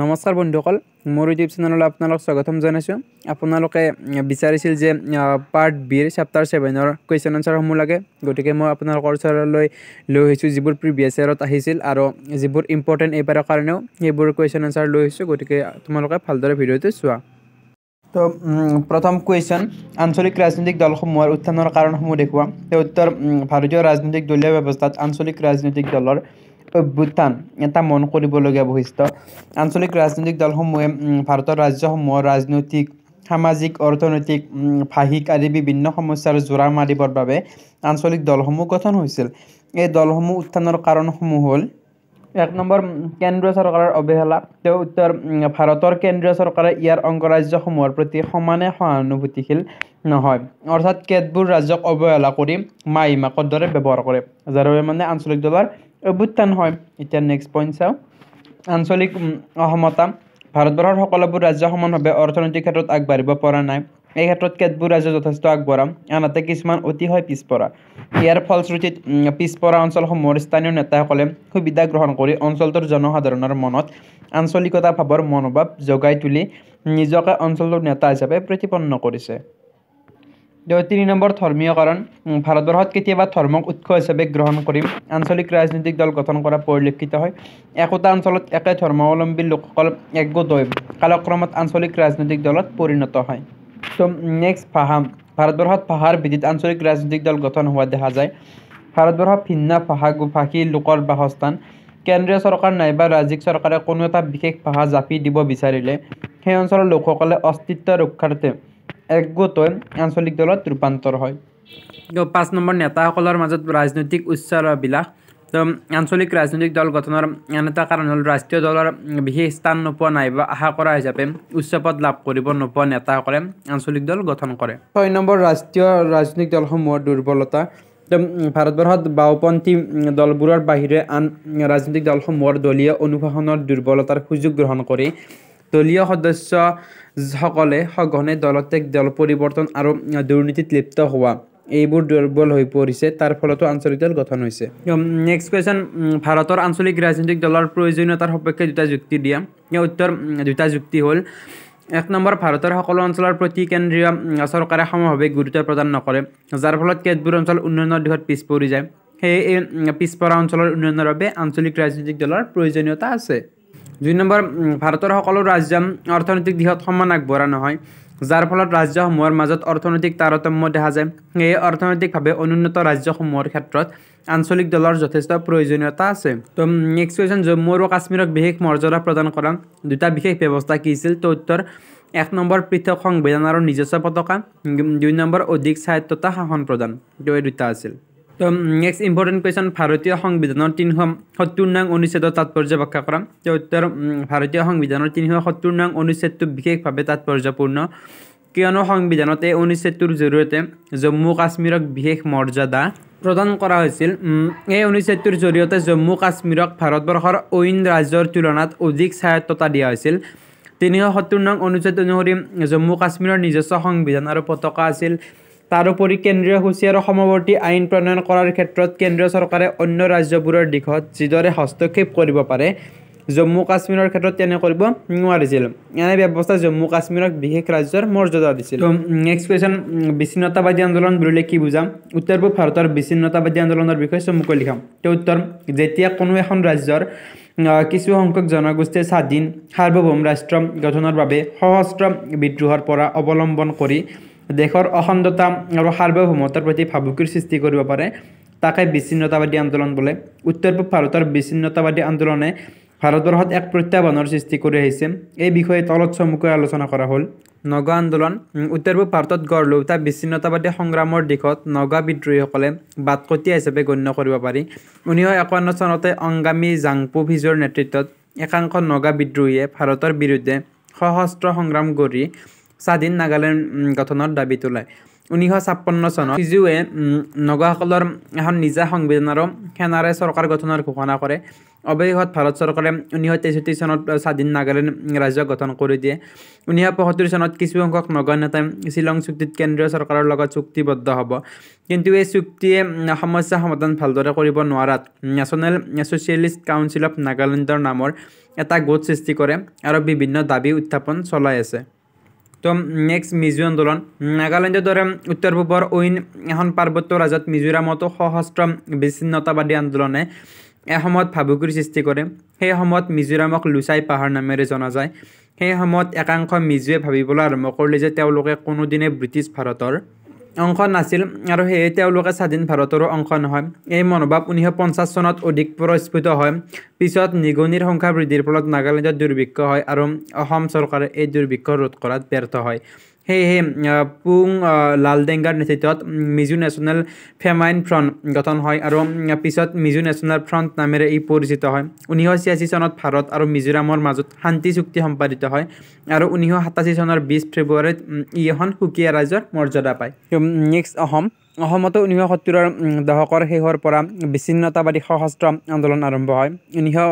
নমস্কাৰ বন্ধুসকল মোৰ ইউটিউব চেনেললৈ আপোনালোক স্বাগতম জনাইছোঁ আপোনালোকে বিচাৰিছিল যে পাৰ্ট বিৰ চেপ্টাৰ ছেভেনৰ কুৱেশ্যন আনচাৰসমূহ লাগে গতিকে মই আপোনালোকৰ ওচৰলৈ লৈ আহিছোঁ যিবোৰ প্ৰিভিয়াছ ইয়াৰত আহিছিল আৰু যিবোৰ ইম্পৰ্টেণ্ট এইবাৰৰ কাৰণেও সেইবোৰ কুৱেশ্যন আনচাৰ লৈ আহিছোঁ গতিকে তোমালোকে ভালদৰে ভিডিঅ'টো চোৱা তো প্ৰথম কুৱেশ্যন আঞ্চলিক ৰাজনৈতিক দলসমূহৰ উত্থানৰ কাৰণসমূহ দেখুওৱা উত্তৰ ভাৰতীয় ৰাজনৈতিক দলীয় ব্যৱস্থাত আঞ্চলিক ৰাজনৈতিক দলৰ অভ্যুত্থান এটা মন কৰিবলগীয়া বৈশিষ্ট্য আঞ্চলিক ৰাজনৈতিক দলসমূহে ভাৰতৰ ৰাজ্যসমূহৰ ৰাজনৈতিক সামাজিক অৰ্থনৈতিক ভাষিক আদি বিভিন্ন সমস্যাৰ জোৰা মাৰিবৰ বাবে আঞ্চলিক দলসমূহ গঠন হৈছিল এই দলসমূহ উত্থানৰ কাৰণসমূহ হ'ল এক নম্বৰ কেন্দ্ৰীয় চৰকাৰৰ অৱহেলা তেওঁ উত্তৰ ভাৰতৰ কেন্দ্ৰীয় চৰকাৰে ইয়াৰ অংগৰাজ্যসমূহৰ প্ৰতি সমানে সহানুভূতিশীল নহয় অৰ্থাৎ কেতবোৰ ৰাজ্যক অৱহেলা কৰি মাহী মাকৰ দৰে ব্যৱহাৰ কৰে যাৰ বাবে মানে আঞ্চলিক দলৰ অভ্যুত্থান হয় এতিয়া নেক্সট পইণ্ট চাওঁ আঞ্চলিক অসমতা ভাৰতবৰ্ষৰ সকলোবোৰ ৰাজ্য সমানভাৱে অৰ্থনৈতিক ক্ষেত্ৰত আগবাঢ়িব পৰা নাই এই ক্ষেত্ৰত কেতবোৰ ৰাজ্য যথেষ্ট আগবঢ়াম আনহাতে কিছুমান অতিশয় পিছপৰা ইয়াৰ ফলশ্ৰুতিত পিছপৰা অঞ্চলসমূহৰ স্থানীয় নেতাসকলে সুবিধা গ্ৰহণ কৰি অঞ্চলটোৰ জনসাধাৰণৰ মনত আঞ্চলিকতা ভাৱৰ মনোভাৱ জগাই তুলি নিজকে অঞ্চলটোৰ নেতা হিচাপে প্ৰতিপন্ন কৰিছে তিনি নম্বৰ ধৰ্মীয়কৰণ ভাৰতবৰ্ষত কেতিয়াবা ধৰ্মক উৎস হিচাপে গ্ৰহণ কৰি আঞ্চলিক ৰাজনৈতিক দল গঠন কৰা পৰিলক্ষিত হয় একোটা অঞ্চলত একে ধৰ্মাৱলম্বী লোকসকল একগোট হৈ কালক্ৰমত আঞ্চলিক ৰাজনৈতিক দলত পৰিণত হয় ত' নেক্সট ভাষা ভাৰতবৰ্ষত ভাষাৰ ভিত্তিত আঞ্চলিক ৰাজনৈতিক দল গঠন হোৱা দেখা যায় ভাৰতবৰ্ষত ভিন্ন ভাষা ভাষী লোকৰ বাসস্থান কেন্দ্ৰীয় চৰকাৰ নাইবা ৰাজ্যিক চৰকাৰে কোনো এটা বিশেষ ভাষা জাপি দিব বিচাৰিলে সেই অঞ্চলৰ লোকসকলে অস্তিত্ব ৰক্ষাৰ্থে একগোটৈ আঞ্চলিক দলত ৰূপান্তৰ হয় পাঁচ নম্বৰ নেতাসকলৰ মাজত ৰাজনৈতিক উচ্চ বিলাস তো আঞ্চলিক ৰাজনৈতিক দল গঠনৰ আন এটা কাৰণ হ'ল ৰাষ্ট্ৰীয় দলৰ বিশেষ স্থান নোপোৱা নাই বা আশা কৰা হিচাপে উচ্চ পদ লাভ কৰিব নোপোৱা নেতাসকলে আঞ্চলিক দল গঠন কৰে ছয় নম্বৰ ৰাষ্ট্ৰীয় ৰাজনৈতিক দলসমূহৰ দুৰ্বলতা তো ভাৰতবৰ্ষত বাওঁপন্থী দলবোৰৰ বাহিৰে আন ৰাজনৈতিক দলসমূহৰ দলীয় অনুশাসনৰ দুৰ্বলতাৰ সুযোগ গ্ৰহণ কৰি দলীয় সদস্যসকলে সঘনে দলতে দল পৰিৱৰ্তন আৰু দুৰ্নীতিত লিপ্ত হোৱা এইবোৰ দুৰ্বল হৈ পৰিছে তাৰ ফলতো আঞ্চলিক দল গঠন হৈছে নেক্সট কুৱেশ্যন ভাৰতৰ আঞ্চলিক ৰাজনৈতিক দলৰ প্ৰয়োজনীয়তাৰ সপক্ষে দুটা যুক্তি দিয়া ইয়াৰ উত্তৰ দুটা যুক্তি হ'ল এক নম্বৰ ভাৰতৰ সকলো অঞ্চলৰ প্ৰতি কেন্দ্ৰীয় চৰকাৰে সমভাৱে গুৰুত্ব প্ৰদান নকৰে যাৰ ফলত কেতবোৰ অঞ্চল উন্নয়নৰ দিশত পিছ পৰি যায় সেয়ে এই পিছপৰা অঞ্চলৰ উন্নয়নৰ বাবে আঞ্চলিক ৰাজনৈতিক দলৰ প্ৰয়োজনীয়তা আছে দুই নম্বৰ ভাৰতৰ সকলো ৰাজ্য অৰ্থনৈতিক দিশত সমান আগবঢ়া নহয় যাৰ ফলত ৰাজ্যসমূহৰ মাজত অৰ্থনৈতিক তাৰতম্য দেখা যায় সেয়ে অৰ্থনৈতিকভাৱে অনুন্নত ৰাজ্যসমূহৰ ক্ষেত্ৰত আঞ্চলিক দলৰ যথেষ্ট প্ৰয়োজনীয়তা আছে তো নেক্সট কুৱেশ্যন জম্মু আৰু কাশ্মীৰক বিশেষ মৰ্যাদা প্ৰদান কৰা দুটা বিশেষ ব্যৱস্থা কি আছিল তো উত্তৰ এক নম্বৰ পৃথক সংবিধান আৰু নিজস্ব পতাকা দুই নম্বৰ অধিক স্বায়ত্ততা শাসন প্ৰদান দুটা আছিল তো নেক্সট ইম্পৰ্টেণ্ট কুৱেশ্যন ভাৰতীয় সংবিধানৰ তিনিশ সত্তৰ নং অনুচ্ছেদৰ তাৎপৰ্য ব্যাখ্যা কৰা তো উত্তৰ ভাৰতীয় সংবিধানৰ তিনিশ সত্তৰ নং অনুচ্ছেদটো বিশেষভাৱে তাৎপৰ্যপূৰ্ণ কিয়নো সংবিধানত এই অনুচ্ছেদটোৰ জৰিয়তে জম্মু কাশ্মীৰক বিশেষ মৰ্যাদা প্ৰদান কৰা হৈছিল এই অনুচ্ছেদটোৰ জৰিয়তে জম্মু কাশ্মীৰক ভাৰতবৰ্ষৰ অইন ৰাজ্যৰ তুলনাত অধিক স্বায়ত্ততা দিয়া হৈছিল তিনিশ সত্তৰ নং অনুচ্ছেদ অনুসৰি জম্মু কাশ্মীৰৰ নিজস্ব সংবিধান আৰু পতাকা আছিল তাৰোপৰি কেন্দ্ৰীয় সূচী আৰু সমৱৰ্তী আইন প্ৰণয়ন কৰাৰ ক্ষেত্ৰত কেন্দ্ৰীয় চৰকাৰে অন্য ৰাজ্যবোৰৰ দিশত যিদৰে হস্তক্ষেপ কৰিব পাৰে জম্মু কাশ্মীৰৰ ক্ষেত্ৰত তেনে কৰিব নোৱাৰিছিল এনে ব্যৱস্থা জম্মু কাশ্মীৰক বিশেষ ৰাজ্যৰ মৰ্যাদা দিছিল নেক্সট কুৱেশ্যন বিচ্ছিন্নতাবাদী আন্দোলন বুলিলে কি বুজাম উত্তৰ পূব ভাৰতৰ বিচ্ছিন্নতাবাদী আন্দোলনৰ বিষয়ে চমুকৈ লিখাম তো উত্তৰ যেতিয়া কোনো এখন ৰাজ্যৰ কিছু সংখ্যক জনগোষ্ঠীয়ে স্বাধীন সাৰ্বভৌম ৰাষ্ট্ৰ গঠনৰ বাবে সশস্ত্ৰ বিদ্ৰোহৰ পৰা অৱলম্বন কৰি দেশৰ অখণ্ডতা আৰু সাৰ্বভৌমতাৰ প্ৰতি ভাবুকিৰ সৃষ্টি কৰিব পাৰে তাকে বিচ্ছিন্নতাবাদী আন্দোলন বোলে উত্তৰ পূব ভাৰতৰ বিচ্ছিন্নতাবাদী আন্দোলনে ভাৰতবৰ্ষত এক প্ৰত্যাহ্বানৰ সৃষ্টি কৰি আহিছে এই বিষয়ে তলত চমুকৈ আলোচনা কৰা হ'ল নগা আন্দোলন উত্তৰ পূব ভাৰতত গঢ় লৈ উঠা বিচ্ছিন্নতাবাদী সংগ্ৰামৰ দিশত নগা বিদ্ৰোহীসকলে বাটকটীয়া হিচাপে গণ্য কৰিব পাৰি ঊনৈছশ একাৱন্ন চনতে অংগামী জাংপু ভিজুৰ নেতৃত্বত একাংশ নগা বিদ্ৰোহীয়ে ভাৰতৰ বিৰুদ্ধে সশস্ত্ৰ সংগ্ৰাম গঢ়ি স্বাধীন নাগালেণ্ড গঠনৰ দাবী তোলায় ঊনৈছশ ছাপন্ন চনত ৰিজুৱে নগাসকলৰ এখন নিজা সংবিধানৰ সেনাৰে চৰকাৰ গঠনৰ ঘোষণা কৰে অৱশেষত ভাৰত চৰকাৰে ঊনৈছশ তেষষ্ঠি চনত স্বাধীন নাগালেণ্ড ৰাজ্য গঠন কৰি দিয়ে ঊনৈছশ পঁয়সত্তৰ চনত কিছুসংখ্যক নগা নেতাই শ্বিলং চুক্তিত কেন্দ্ৰীয় চৰকাৰৰ লগত চুক্তিবদ্ধ হ'ব কিন্তু এই চুক্তিয়ে সমস্যা সমাধান ভালদৰে কৰিব নোৱাৰাত নেশ্যনেল ছ'চিয়েলিষ্ট কাউঞ্চিল অফ নাগালেণ্ডৰ নামৰ এটা গোট সৃষ্টি কৰে আৰু বিভিন্ন দাবী উত্থাপন চলাই আছে তো নেক্সট মিজো আন্দোলন নাগালেণ্ডৰ দৰে উত্তৰ পূবৰ ঐন এখন পাৰ্বত্য ৰাজ্যত মিজোৰামতো সশস্ত্ৰ বিচ্ছিন্নতাবাদী আন্দোলনে এসময়ত ভাবুকিৰ সৃষ্টি কৰে সেই সময়ত মিজোৰামক লুচাই পাহাৰ নামেৰে জনা যায় সেই সময়ত একাংশ মিজোৱে ভাবিবলৈ আৰম্ভ কৰিলে যে তেওঁলোকে কোনোদিনে ব্ৰিটিছ ভাৰতৰ অংশ নাছিল আৰু সেয়ে তেওঁলোকে স্বাধীন ভাৰতৰো অংশ নহয় এই মনোভাৱ ঊনৈশ পঞ্চাছ চনত অধিক পুৰস্ফুত হয় পিছত নিগনিৰ সংখ্যা বৃদ্ধিৰ ফলত নাগালেণ্ডত দুৰ্ভিক্ষ হয় আৰু অসম চৰকাৰে এই দুৰ্ভিক্ষ ৰোধ কৰাত ব্যৰ্থ হয় সেয়েহে পুং লালডেংগাৰ নেতৃত্বত মিজো নেশ্যনেল ফেমাইন ফ্ৰণ্ট গঠন হয় আৰু পিছত মিজো নেশ্যনেল ফ্ৰণ্ট নামেৰে ই পৰিচিত হয় ঊনৈছশ ছিয়াশী চনত ভাৰত আৰু মিজোৰামৰ মাজত শান্তি চুক্তি সম্পাদিত হয় আৰু ঊনৈছশ সাতাশী চনৰ বিছ ফেব্ৰুৱাৰীত ই এখন সুকীয়া ৰাজ্যৰ মৰ্যাদা পায় নেক্সট অসম অসমতো ঊনৈছশ সত্তৰৰ দশকৰ শেষৰ পৰা বিচ্ছিন্নতাবাদী সশস্ত্ৰ আন্দোলন আৰম্ভ হয় ঊনৈছশ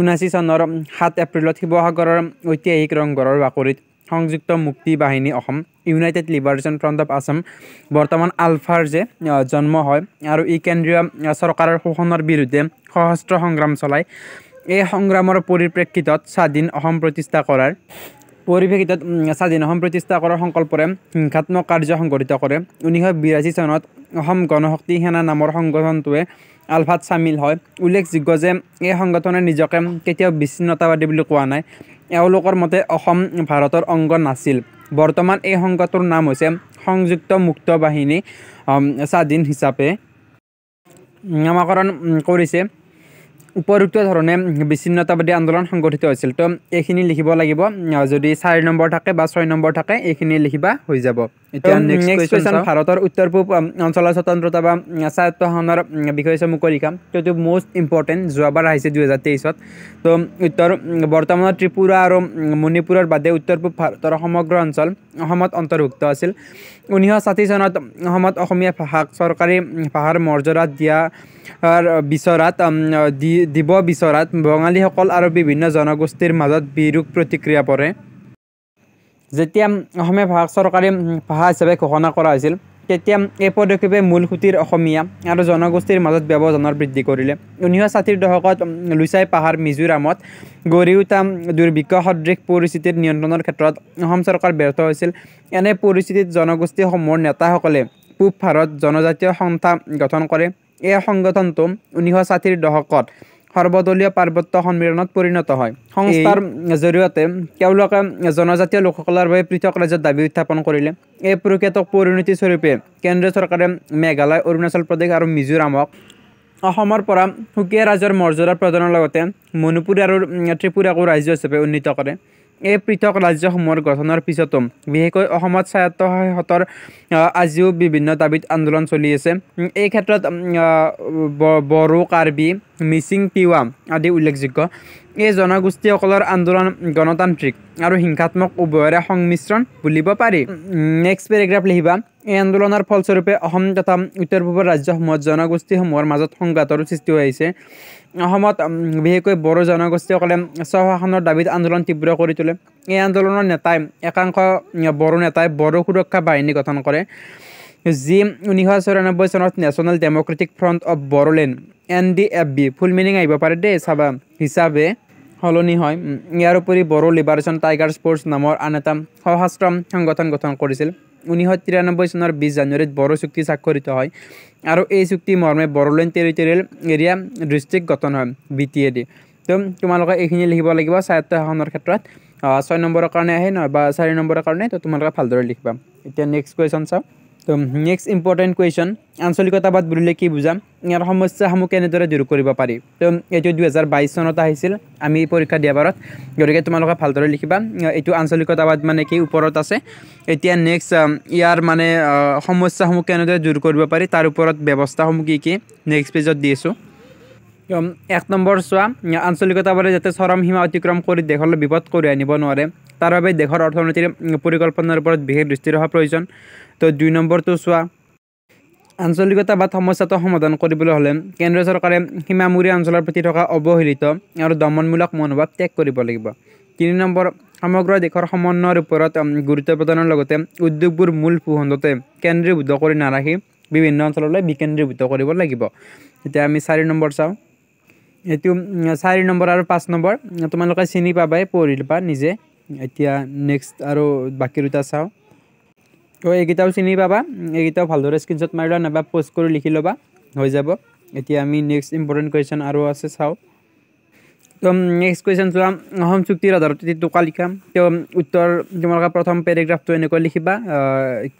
ঊনাশী চনৰ সাত এপ্ৰিলত শিৱসাগৰৰ ঐতিহাসিক ৰংঘৰৰ বাকৰিত সংযুক্ত মুক্তি বাহিনী Asom United Liberation Front of Asom বৰ্তমান আলফাৰ যে জন্ম হয় আৰু ই কেন্দ্ৰীয় চৰকাৰৰ শোষণৰ বিৰুদ্ধে সশস্ত্ৰ সংগ্ৰাম চলায় এই সংগ্ৰামৰ পৰিপ্ৰেক্ষিতত স্বাধীন অসম প্ৰতিষ্ঠা কৰাৰ পৰিপ্ৰেক্ষিতত স্বাধীন অসম প্ৰতিষ্ঠা কৰাৰ সংকল্পৰে হিংসাত্মক কাৰ্য সংঘটিত কৰে ঊনৈছশ বিৰাশী চনত অসম গণশক্তি সেনা নামৰ সংগঠনটোৱে আলফাত চামিল হয় উল্লেখযোগ্য যে এই সংগঠনে নিজকে কেতিয়াও বিচ্ছিন্নতাবাদী বুলি কোৱা নাই এওঁলোকৰ মতে অসম ভাৰতৰ অংগ নাছিল বৰ্তমান এই সংঘটোৰ নাম হৈছে সংযুক্ত মুক্ত বাহিনী স্বাধীন হিচাপে নামাকৰণ কৰিছে উপযুক্ত ধৰণে বিচ্ছিন্নতাবাদী আন্দোলন সংগঠিত হৈছিল তো এইখিনি লিখিব লাগিব যদি চাৰি নম্বৰ থাকে বা ছয় নম্বৰ থাকে এইখিনি লিখিবা হৈ যাব ভাৰতৰ উত্তৰ পূব অঞ্চলৰ স্বতন্ত্ৰতা বা স্বায়ত্তশাসনৰ বিষয় হৈছে মুকলি কাম সেইটো মষ্ট ইম্পৰ্টেণ্ট যোৱাবাৰ আহিছে দুহেজাৰ তেইছত তো উত্তৰ বৰ্তমানৰ ত্ৰিপুৰা আৰু মণিপুৰৰ বাদে উত্তৰ পূব ভাৰতৰ সমগ্ৰ অঞ্চল অসমত অন্তৰ্ভুক্ত আছিল ঊনৈছশ ষাঠি চনত অসমত অসমীয়া ভাষাক চৰকাৰী ভাষাৰ মৰ্যাদা দিয়াৰ বিচৰাত দি দিব বিচৰাত বঙালীসকল আৰু বিভিন্ন জনগোষ্ঠীৰ মাজত বিৰূপ প্ৰতিক্ৰিয়া পৰে যেতিয়া অসমীয়া ভাষা চৰকাৰী ভাষা হিচাপে ঘোষণা কৰা হৈছিল তেতিয়া এই পদক্ষেপে মূল সুঁতিৰ অসমীয়া আৰু জনগোষ্ঠীৰ মাজত ব্যৱধানৰ বৃদ্ধি কৰিলে ঊনৈছশ ষাঠিৰ দশকত লুচাই পাহাৰ মিজোৰামত গঢ়ি উঠা দুৰ্ভিক্ষ সদৃশ পৰিস্থিতিৰ নিয়ন্ত্ৰণৰ ক্ষেত্ৰত অসম চৰকাৰ ব্যৰ্থ হৈছিল এনে পৰিস্থিতিত জনগোষ্ঠীসমূহৰ নেতাসকলে পূব ভাৰত জনজাতীয় সংস্থা গঠন কৰে এই সংগঠনটো ঊনৈছশ ষাঠিৰ দশকত সৰ্বদলীয় পাৰ্বত্য সন্মিলনত পৰিণত হয় সংস্থাৰ জৰিয়তে তেওঁলোকে জনজাতীয় লোকসকলৰ বাবে পৃথক ৰাজ্যত দাবী উত্থাপন কৰিলে এই প্ৰক্ৰিয়াটোক পৰিণতিস্বৰূপে কেন্দ্ৰীয় চৰকাৰে মেঘালয় অৰুণাচল প্ৰদেশ আৰু মিজোৰামক অসমৰ পৰা সুকীয়া ৰাজ্যৰ মৰ্যাদা প্ৰদানৰ লগতে মণিপুৰ আৰু ত্ৰিপুৰাকো ৰাজ্য হিচাপে উন্নীত কৰে এই পৃথক ৰাজ্যসমূহৰ গঠনৰ পিছতো বিশেষকৈ অসমত স্বায়ত্তসতৰ আজিও বিভিন্ন দাবীত আন্দোলন চলি আছে এই ক্ষেত্ৰত বড়ো কাৰ্বি মিচিং তিৱা আদি উল্লেখযোগ্য এই জনগোষ্ঠীসকলৰ আন্দোলন গণতান্ত্ৰিক আৰু হিংসাত্মক উভয়ৰে সংমিশ্ৰণ বুলিব পাৰি নেক্সট পেৰেগ্ৰাফ লিখিবা এই আন্দোলনৰ ফলস্বৰূপে অসম তথা উত্তৰ পূবৰ ৰাজ্যসমূহত জনগোষ্ঠীসমূহৰ মাজত সংঘাতৰো সৃষ্টি হৈ আহিছে অসমত বিশেষকৈ বড়ো জনগোষ্ঠীসকলে স্বশাসনৰ দাবীত আন্দোলন তীব্ৰ কৰি তোলে এই আন্দোলনৰ নেতাই একাংশ বড়ো নেতাই বড়ো সুৰক্ষা বাহিনী গঠন কৰে যি ঊনৈছশ চৌৰানব্বৈ চনত national democratic front of Bodoland N D F B full meaning আহিব পাৰে দেই চাবা হিচাপে সলনি হয় ইয়াৰ উপৰি বড়ো লিবাৰেশ্যন টাইগাৰ স্পৰ্টছ নামৰ আন এটা সশস্ত্ৰ সংগঠন গঠন কৰিছিল ঊনৈশ তিৰানব্বৈ চনৰ বিছ জানুৱাৰীত বড়ো চুক্তি স্বাক্ষৰিত হয় আৰু এই চুক্তি মৰ্মে বড়োলেণ্ড টেৰিটৰিয়েল এৰিয়া ডিষ্ট্ৰিক্ট গঠন হয় বি টি এ ডি তো তোমালোকে এইখিনি লিখিব লাগিব স্বায়ত্ত শাসনৰ ক্ষেত্ৰত ছয় নম্বৰৰ কাৰণে আহে নহয় বা চাৰি নম্বৰৰ কাৰণে তো তোমালোকে ভালদৰে লিখিবা এতিয়া নেক্সট কুৱেশ্যন চাওঁ তো নেক্সট ইম্পৰ্টেণ্ট কুৱেশ্যন আঞ্চলিকতাবাদ বুলিলে কি বুজাম ইয়াৰ সমস্যাসমূহ কেনেদৰে দূৰ কৰিব পাৰি তো এইটো দুহেজাৰ বাইছ চনত আহিছিল আমি পৰীক্ষা দিয়া বাৰত গতিকে তোমালোকে ভালদৰে লিখিবা এইটো আঞ্চলিকতাবাদ মানে কি ওপৰত আছে এতিয়া নেক্সট ইয়াৰ মানে সমস্যাসমূহ কেনেদৰে দূৰ কৰিব পাৰি তাৰ ওপৰত ব্যৱস্থাসমূহ কি কি নেক্সট পেজত দি আছোঁ এক নম্বৰ চোৱা আঞ্চলিকতাবোৰে যাতে চৰম সীমা অতিক্ৰম কৰি দেশলৈ বিপদ কঢ়িয়াই আনিব নোৱাৰে তাৰ বাবে দেশৰ অৰ্থনীতিৰ পৰিকল্পনাৰ ওপৰত বিশেষ দৃষ্টি ৰখা প্ৰয়োজন তো দুই নম্বৰটো চোৱা আঞ্চলিকতাবাদ সমস্যাটো সমাধান কৰিবলৈ হ'লে কেন্দ্ৰীয় চৰকাৰে সীমামূৰীয়া অঞ্চলৰ প্ৰতি থকা অৱহেলিত আৰু দমনমূলক মনোভাৱ ত্যাগ কৰিব লাগিব তিনি নম্বৰ সমগ্ৰ দেশৰ সমন্বয়ৰ ওপৰত গুৰুত্ব প্ৰদানৰ লগতে উদ্যোগবোৰ মূল ভূখণ্ডতে কেন্দ্ৰীভূত কৰি নাৰাখি বিভিন্ন অঞ্চললৈ বিকেন্দ্ৰীভূত কৰিব লাগিব এতিয়া আমি চাৰি নম্বৰ চাওঁ এইটো চাৰি নম্বৰ আৰু পাঁচ নম্বৰ তোমালোকে চিনি পাবাই পঢ়িবা নিজে এতিয়া নেক্সট আৰু বাকী দুটা চাওঁ তো এইকেইটাও চিনি পাবা এইকেইটাও ভালদৰে স্ক্ৰীণশ্বট মাৰি লোৱা নাইবা পষ্ট কৰি লিখি ল'বা হৈ যাব এতিয়া আমি নেক্সট ইম্পৰ্টেণ্ট কুৱেশ্যন আৰু আছে চাওঁ তো নেক্সট কুৱেশ্যন চোৱা অসম চুক্তিৰ আধাৰত এতিয়া টোকা লিখা তো উত্তৰ তোমালোকে প্ৰথম পেৰেগ্ৰাফটো এনেকৈ লিখিবা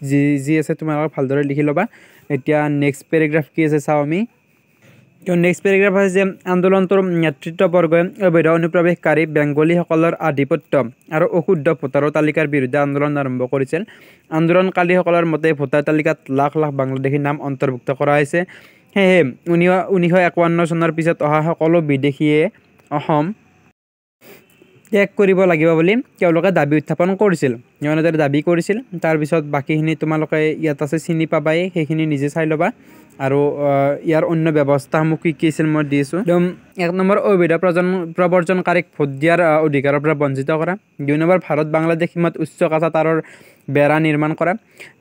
যি যি আছে তোমালোকে ভালদৰে লিখি ল'বা এতিয়া নেক্সট পেৰেগ্ৰাফ কি আছে চাওঁ আমি তেওঁ নেক্সট পেৰেগ্ৰাফ আছে যে আন্দোলনটোৰ নেতৃত্ববৰ্গই অবৈধ অনুপ্ৰৱেশকাৰী বেংগলীসকলৰ আধিপত্য আৰু অশুদ্ধ ভোটাৰৰ তালিকাৰ বিৰুদ্ধে আন্দোলন আৰম্ভ কৰিছিল আন্দোলনকাৰীসকলৰ মতে ভোটাৰ তালিকাত লাখ লাখ বাংলাদেশী নাম অন্তৰ্ভুক্ত কৰা হৈছে সেয়েহে ঊনৈশ ঊনৈছশ একৱন্ন চনৰ পিছত অহা সকলো বিদেশীয়ে অসম ত্যাগ কৰিব লাগিব বুলি তেওঁলোকে দাবী উত্থাপন কৰিছিল সিহঁতে দাবী কৰিছিল তাৰপিছত বাকীখিনি তোমালোকে ইয়াত আছে চিনি পাবাই সেইখিনি নিজে চাই ল'বা আৰু ইয়াৰ অন্য ব্যৱস্থাসমূহ কি কি আছিল মই দিছোঁ একদম এক নম্বৰ অবৈধ প্ৰজন প্ৰৱৰ্জনকাৰীক ভোট দিয়াৰ অধিকাৰৰ পৰা বঞ্চিত কৰা দুই নম্বৰ ভাৰত বাংলাদেশ সীমাত উচ্চ কাছা তাৰৰ বেৰা নিৰ্মাণ কৰা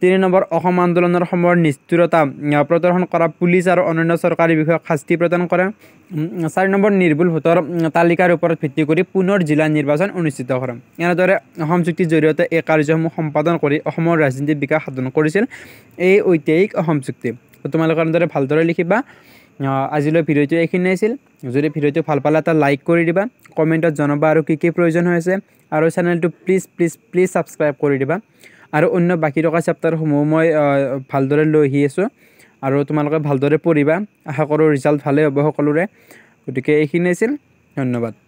তিনি নম্বৰ অসম আন্দোলনৰ সময়ৰ নিষ্ঠুৰতা প্ৰদৰ্শন কৰা পুলিচ আৰু অন্যান্য চৰকাৰী বিষয়ক শাস্তি প্ৰদান কৰা চাৰি নম্বৰ নিৰ্ভুল ভোটৰ তালিকাৰ ওপৰত ভিত্তি কৰি পুনৰ জিলা নিৰ্বাচন অনুষ্ঠিত কৰা এনেদৰে অসম চুক্তিৰ জৰিয়তে এই কাৰ্যসমূহ সম্পাদন কৰি অসমৰ ৰাজনীতিৰ বিকাশ সাধন কৰিছিল এই ঐতিহাসিক অসম চুক্তি তোমালোকৰ দৰে ভালদৰে লিখিবা আজিলৈ ভিডিঅ'টো এইখিনি আছিল যদি ভিডিঅ'টো ভাল পালে এটা লাইক কৰি দিবা কমেণ্টত জনাবা আৰু কি কি প্ৰয়োজন হৈ আছে আৰু চেনেলটো প্লিজ প্লিজ প্লিজ ছাবস্ক্ৰাইব কৰি দিবা আৰু অন্য বাকী থকা চেপ্টাৰসমূহ মই ভালদৰে লৈ আহি আছোঁ আৰু তোমালোকে ভালদৰে পঢ়িবা আশা কৰোঁ ৰিজাল্ট ভালেই হ'ব সকলোৰে গতিকে এইখিনি আছিল ধন্যবাদ